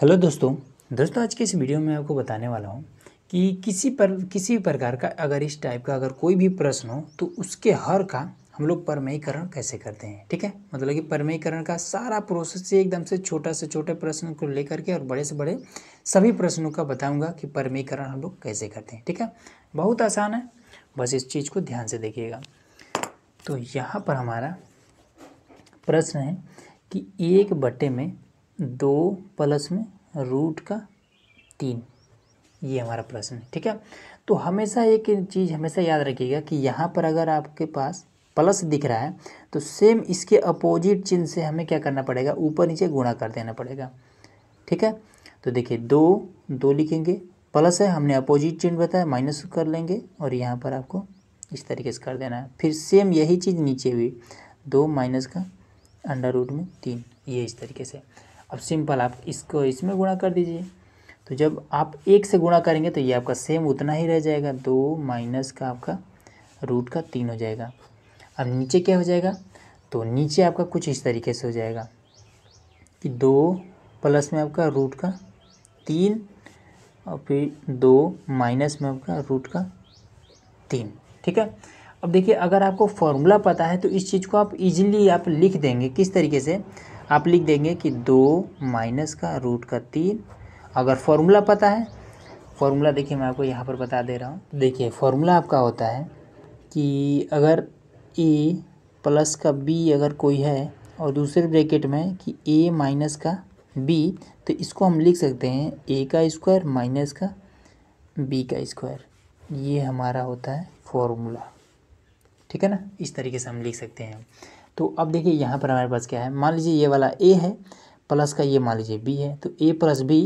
hello दोस्तों दोस्तों आज के इस वीडियो में आपको बताने वाला हूँ कि किसी पर किसी भी प्रकार का अगर इस टाइप का अगर कोई भी प्रश्न हो तो उसके हर का हम लोग परमयीकरण कैसे करते हैं ठीक है मतलब कि परमयीकरण का सारा प्रोसेस से एकदम से छोटा से छोटे प्रश्न को लेकर के और बड़े से बड़े सभी प्रश्नों का बताऊँगा कि परमयीकरण हम लोग कैसे करते हैं ठीक है बहुत आसान है बस इस चीज़ को ध्यान से देखिएगा तो यहाँ पर हमारा प्रश्न है कि एक बट्टे में दो प्लस में रूट का तीन ये हमारा प्रश्न है ठीक है तो हमेशा एक चीज़ हमेशा याद रखिएगा कि यहाँ पर अगर आपके पास प्लस दिख रहा है तो सेम इसके अपोजिट चिन्ह से हमें क्या करना पड़ेगा ऊपर नीचे गुणा कर देना पड़ेगा ठीक है तो देखिए दो दो लिखेंगे प्लस है हमने अपोजिट चिन्ह बताया माइनस कर लेंगे और यहाँ पर आपको इस तरीके से कर देना है फिर सेम यही चीज़ नीचे भी दो माइनस का अंडर रूट में तीन ये इस तरीके से अब सिंपल आप इसको इसमें गुणा कर दीजिए तो जब आप एक से गुणा करेंगे तो ये आपका सेम उतना ही रह जाएगा दो माइनस का आपका रूट का तीन हो जाएगा अब नीचे क्या हो जाएगा तो नीचे आपका कुछ इस तरीके से हो जाएगा कि दो प्लस में आपका रूट का तीन और फिर दो माइनस में आपका रूट का तीन ठीक है अब देखिए अगर आपको फॉर्मूला पता है तो इस चीज़ को आप इजीली आप लिख देंगे किस तरीके से आप लिख देंगे कि दो माइनस का रूट का तीन अगर फॉर्मूला पता है फॉर्मूला देखिए मैं आपको यहाँ पर बता दे रहा हूँ देखिए फॉर्मूला आपका होता है कि अगर ए प्लस का बी अगर कोई है और दूसरे ब्रैकेट में कि ए माइनस का बी तो इसको हम लिख सकते हैं ए का स्क्वायर माइनस का बी का स्क्वायर ये हमारा होता है फॉर्मूला ठीक है ना इस तरीके से हम लिख सकते हैं तो अब देखिए यहाँ पर हमारे पास क्या है मान लीजिए ये वाला ए है प्लस का ये मान लीजिए बी है तो ए प्लस बी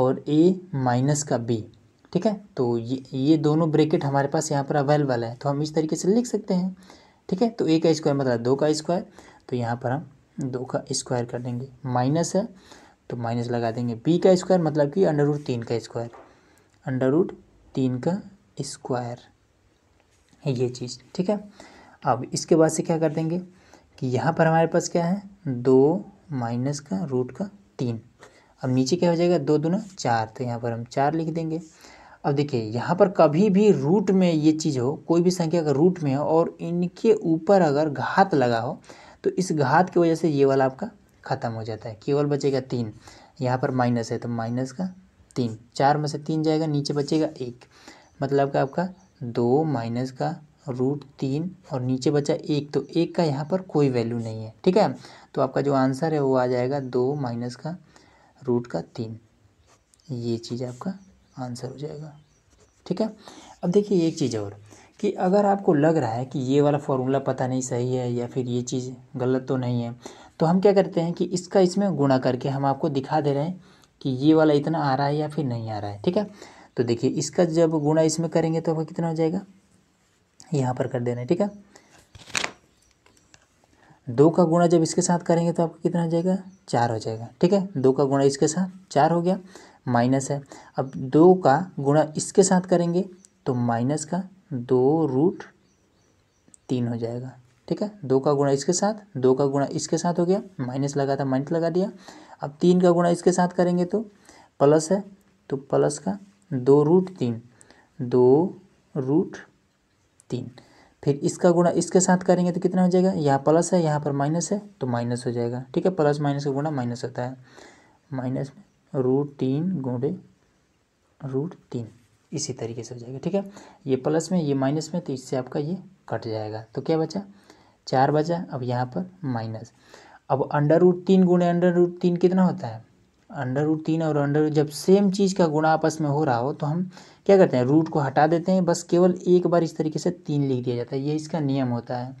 और ए माइनस का बी ठीक है तो ये ये दोनों ब्रेकेट हमारे पास यहाँ पर अवेलेबल है तो हम इस तरीके से लिख सकते हैं ठीक है तो ए का स्क्वायर मतलब दो का स्क्वायर तो यहाँ पर हम दो का स्क्वायर कर देंगे माइनस है तो माइनस लगा देंगे बी का स्क्वायर मतलब कि अंडर रूट तीन का स्क्वायर अंडर रूट तीन का स्क्वायर ये चीज़ ठीक है अब इसके बाद से क्या कर देंगे कि यहाँ पर हमारे पास क्या है दो माइनस का रूट का तीन अब नीचे क्या हो जाएगा दो दूना चार तो यहाँ पर हम चार लिख देंगे अब देखिए यहाँ पर कभी भी रूट में ये चीज़ हो कोई भी संख्या का रूट में हो और इनके ऊपर अगर घात लगा हो तो इस घात की वजह से ये वाला आपका ख़त्म हो जाता है केवल बचेगा तीन यहाँ पर माइनस है तो माइनस का तीन चार में से तीन जाएगा नीचे बचेगा एक मतलब का आपका दो माइनस का रूट तीन और नीचे बचा एक तो एक का यहाँ पर कोई वैल्यू नहीं है ठीक है तो आपका जो आंसर है वो आ जाएगा दो माइनस का रूट का तीन ये चीज़ आपका आंसर हो जाएगा ठीक है अब देखिए एक चीज़ और कि अगर आपको लग रहा है कि ये वाला फॉर्मूला पता नहीं सही है या फिर ये चीज़ गलत तो नहीं है तो हम क्या करते हैं कि इसका इसमें गुणा करके हम आपको दिखा दे रहे हैं कि ये वाला इतना आ रहा है या फिर नहीं आ रहा है ठीक है तो देखिए इसका जब गुणा इसमें करेंगे तो वह कितना हो जाएगा यहाँ पर कर देना है ठीक है दो का गुणा जब इसके साथ करेंगे तो आपका कितना हो जाएगा चार हो जाएगा ठीक है दो का गुणा इसके साथ चार हो गया माइनस है अब दो का गुणा इसके साथ करेंगे तो माइनस का दो रूट तीन हो जाएगा ठीक है दो का गुणा इसके साथ दो का गुणा इसके साथ हो गया माइनस लगा था माइनस लगा दिया अब तीन का गुणा इसके साथ करेंगे तो प्लस है तो प्लस का दो रूट तीन दो रूट तीन फिर इसका गुणा इसके साथ करेंगे तो कितना हो जाएगा यहाँ प्लस है यहाँ पर माइनस है तो माइनस हो जाएगा ठीक है प्लस माइनस का गुणा माइनस होता है माइनस रूट तीन गुणे रूट तीन इसी तरीके से हो जाएगा ठीक है ये प्लस में ये माइनस में तो इससे आपका ये कट जाएगा तो क्या बचा चार बचा अब यहाँ पर माइनस अब अंडर रूट तीन गुणे अंडर रूट तीन कितना होता है अंडर रूट तीन और अंडर जब सेम चीज़ का गुणा आपस में हो रहा हो तो हम क्या करते हैं रूट को हटा देते हैं बस केवल एक बार इस तरीके से तीन लिख दिया जाता है ये इसका नियम होता है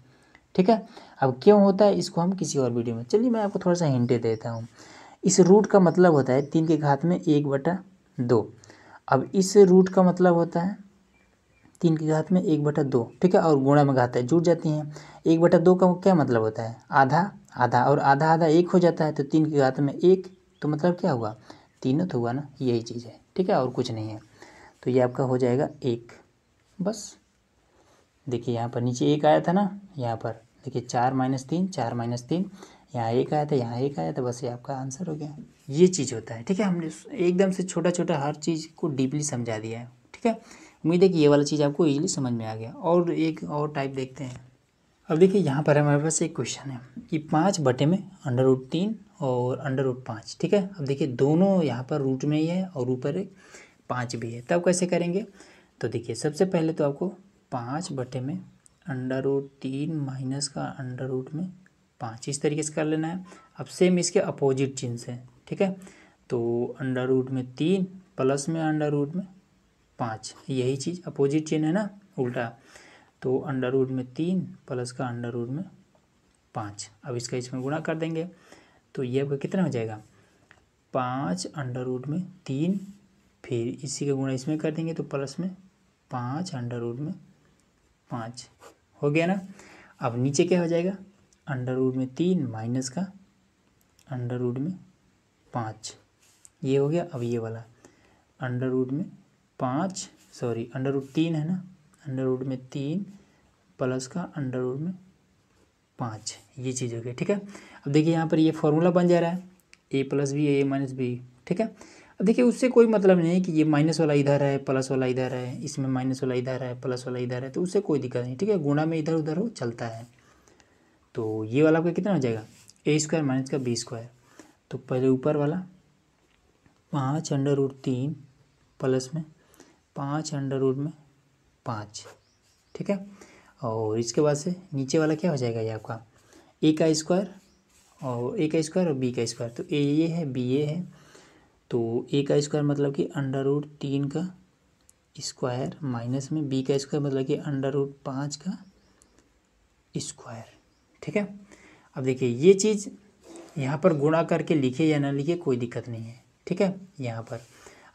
ठीक है अब क्यों होता है इसको हम किसी और वीडियो में चलिए मैं आपको थोड़ा सा हिंटे देता हूँ इस रूट का मतलब होता है तीन के घात में एक बटा दो अब इस रूट का मतलब होता है तीन के घात में एक बटा दो ठीक है और गुणा में घात है जुट जाती हैं एक बटा दो का क्या मतलब होता है आधा आधा और आधा आधा एक हो जाता है तो तीन के घात में एक तो मतलब क्या हुआ तीनों तो हुआ ना यही चीज़ है ठीक है और कुछ नहीं है तो ये आपका हो जाएगा एक बस देखिए यहाँ पर नीचे एक आया था ना यहाँ पर देखिए चार माइनस तीन चार माइनस तीन यहाँ एक आया था यहाँ एक आया था बस ये आपका आंसर हो गया ये चीज़ होता है ठीक है हमने एकदम से छोटा छोटा हर चीज़ को डीपली समझा दिया है ठीक है उम्मीद है कि ये वाला चीज़ आपको ईजिली समझ में आ गया और एक और टाइप देखते हैं अब देखिए यहाँ पर हमारे पास एक क्वेश्चन है कि पाँच बटे में अंडर रूट तीन और अंडर रूट पाँच ठीक है अब देखिए दोनों यहाँ पर रूट में ही है और ऊपर पाँच भी है तब तो कैसे करेंगे तो देखिए सबसे पहले तो आपको पाँच बटे में अंडर रूट तीन माइनस का अंडर रूट में पाँच इस तरीके से कर लेना है अब सेम इसके अपोजिट चिन्ह से ठीक है तो अंडर रूट में तीन प्लस में अंडर रूट में पाँच यही चीज़ अपोजिट चिन्ह है ना उल्टा तो अंडर रूट में तीन प्लस का अंडर रूट में पाँच अब इसका इसमें गुणा कर देंगे तो ये आपका कितना हो जाएगा पाँच अंडर रूट में तीन फिर इसी का गुणा इसमें कर देंगे तो प्लस में पाँच अंडर रूट में पाँच हो गया ना अब नीचे क्या हो जाएगा अंडर रूट में तीन माइनस का अंडर रूट में पाँच ये हो गया अब ये वाला अंडर रूट में पाँच सॉरी अंडर रूट तीन है ना अंडर रूट में तीन प्लस का अंडर रूट में पाँच ये चीज़ हो गई ठीक है अब देखिए यहाँ पर ये फॉर्मूला बन जा रहा है A plus B A minus B ठीक है अब देखिए उससे कोई मतलब नहीं है कि ये माइनस वाला इधर है प्लस वाला इधर है इसमें माइनस वाला इधर है प्लस वाला इधर है तो उससे कोई दिक्कत नहीं ठीक है गुणा में इधर उधर हो चलता है तो ये वाला आपका कितना हो जाएगा ए स्क्वायर माइनस का बी स्क्वायर तो पहले ऊपर वाला पाँच अंडर रूट तीन प्लस में पाँच अंडर रूट में पाँच ठीक है और इसके बाद से नीचे वाला क्या हो जाएगा ये आपका ए का स्क्वायर और ए का स्क्वायर और बी का स्क्वायर तो ए ये है बी ए है तो ए का स्क्वायर मतलब कि अंडर रूट तीन का स्क्वायर माइनस में बी का स्क्वायर मतलब कि अंडर रूट पाँच का स्क्वायर ठीक है अब देखिए ये चीज़ यहाँ पर गुणा करके लिखे या ना लिखे कोई दिक्कत नहीं है ठीक है यहाँ पर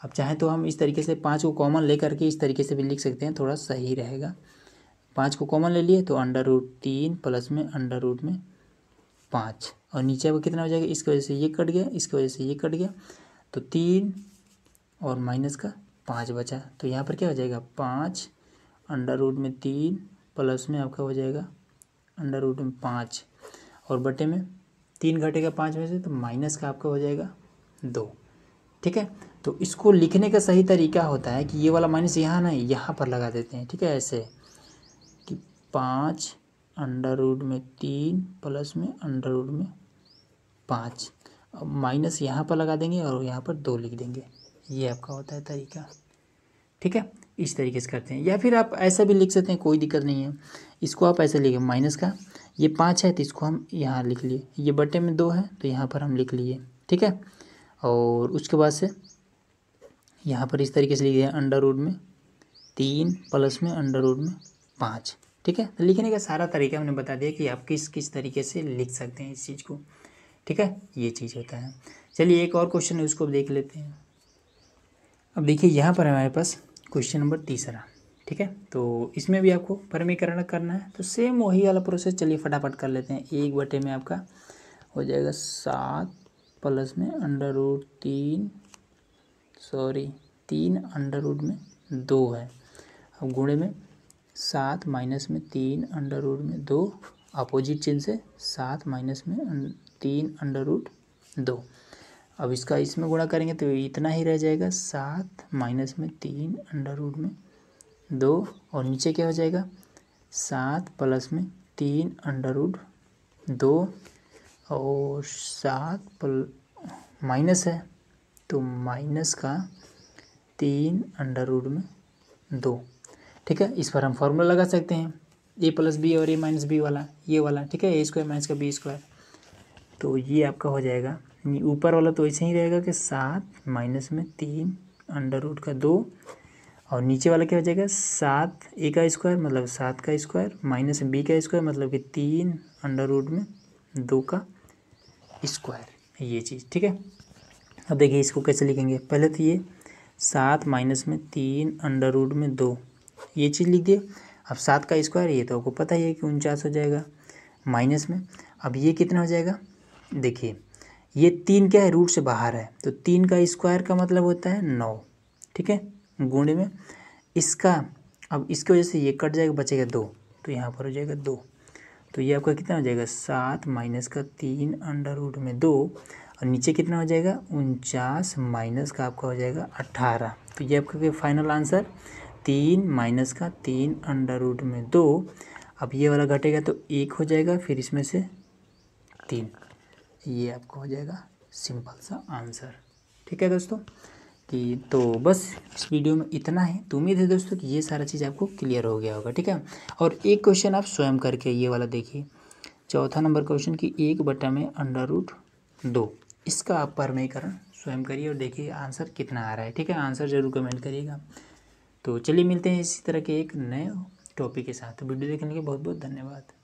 अब चाहे तो हम इस तरीके से पाँच को कॉमन ले करके इस तरीके से भी लिख सकते हैं थोड़ा सही रहेगा पाँच को कॉमन ले लिए तो अंडर रूट तीन प्लस में अंडर रूट में पाँच और नीचे वो कितना हो जाएगा इसकी वजह से ये कट गया इसकी वजह से ये कट गया तो तीन और माइनस का पाँच बचा तो यहाँ पर क्या हो जाएगा पाँच अंडर रूट में तीन प्लस में आपका हो जाएगा अंडर रूट में पाँच और बटे में तीन घटेगा पाँच में से तो माइनस का आपका हो जाएगा दो ठीक है तो इसको लिखने का सही तरीका होता है कि ये वाला माइनस यहाँ ना यहाँ पर लगा देते हैं ठीक है ऐसे पाँच अंडर रूट में तीन प्लस में अंडर रूट में पाँच अब माइनस यहाँ पर लगा देंगे और यहाँ पर दो लिख देंगे ये आपका होता है तरीका ठीक है इस तरीके से करते हैं या फिर आप ऐसा भी लिख सकते हैं कोई दिक्कत नहीं है इसको आप ऐसे लिखें माइनस का ये पाँच है तो इसको हम यहाँ लिख लिए ये बटे में दो है तो यहाँ पर हम लिख लिए ठीक है और उसके बाद से यहाँ पर इस तरीके से लिख दिया अंडर रूड में तीन प्लस में अंडर रूड में पाँच ठीक है तो लिखने का सारा तरीका हमने बता दिया कि आप किस किस तरीके से लिख सकते हैं इस चीज़ को ठीक है ये चीज़ होता है चलिए एक और क्वेश्चन है उसको देख लेते हैं अब देखिए यहाँ पर हमारे पास क्वेश्चन नंबर तीसरा ठीक है तो इसमें भी आपको परमीकरण करना है तो सेम वही वाला प्रोसेस चलिए फटाफट कर लेते हैं एक बटे में आपका हो जाएगा सात प्लस में अंडर रूट तीन सॉरी तीन अंडर रूट में दो है अब गुणे में सात माइनस में तीन अंडर रूट में दो अपोजिट चिन्ह से सात माइनस में अं, तीन अंडर रूट दो अब इसका इसमें गुणा करेंगे तो इतना ही रह जाएगा सात माइनस में तीन अंडर रूट में दो और नीचे क्या हो जाएगा सात प्लस में तीन अंडर रूट दो और सात पल माइनस है तो माइनस का तीन अंडर रूट में दो ठीक है इस पर हम फॉर्मूला लगा सकते हैं ए प्लस बी और ए माइनस बी वाला ये वाला ठीक है ए स्क्वायर माइनस का बी स्क्वायर तो ये आपका हो जाएगा ऊपर वाला तो ऐसे ही रहेगा कि सात माइनस में तीन अंडर रूट का दो और नीचे वाला क्या हो जाएगा सात ए का स्क्वायर मतलब सात का स्क्वायर माइनस बी का स्क्वायर मतलब कि तीन अंडर रूट में दो का स्क्वायर ये चीज़ ठीक है अब देखिए इसको कैसे लिखेंगे पहले तो ये सात माइनस में तीन अंडर रूट में दो ये चीज़ लिख दिए अब सात का स्क्वायर ये तो आपको पता ही है कि उनचास हो जाएगा माइनस में अब ये कितना हो जाएगा देखिए ये तीन क्या है रूट से बाहर है तो तीन का स्क्वायर का मतलब होता है नौ ठीक है गुणे में इसका अब इसकी वजह से ये कट जाएगा बचेगा दो तो यहाँ पर हो जाएगा दो तो ये आपका कितना हो जाएगा सात माइनस का तीन अंडर रूट में दो और नीचे कितना हो जाएगा उनचास माइनस का आपका हो जाएगा अट्ठारह तो ये आपका फाइनल आंसर तीन माइनस का तीन अंडर रूट में दो अब ये वाला घटेगा तो एक हो जाएगा फिर इसमें से तीन ये आपको हो जाएगा सिंपल सा आंसर ठीक है दोस्तों कि तो बस इस वीडियो में इतना है तो उम्मीद है दोस्तों कि ये सारा चीज़ आपको क्लियर हो गया होगा ठीक है और एक क्वेश्चन आप स्वयं करके ये वाला देखिए चौथा नंबर क्वेश्चन कि एक बटा में अंडर रूट दो इसका आप परमयीकरण स्वयं करिए और देखिए आंसर कितना आ रहा है ठीक है आंसर जरूर कमेंट करिएगा तो चलिए मिलते हैं इसी तरह के एक नए टॉपिक के साथ वीडियो देखने के बहुत बहुत धन्यवाद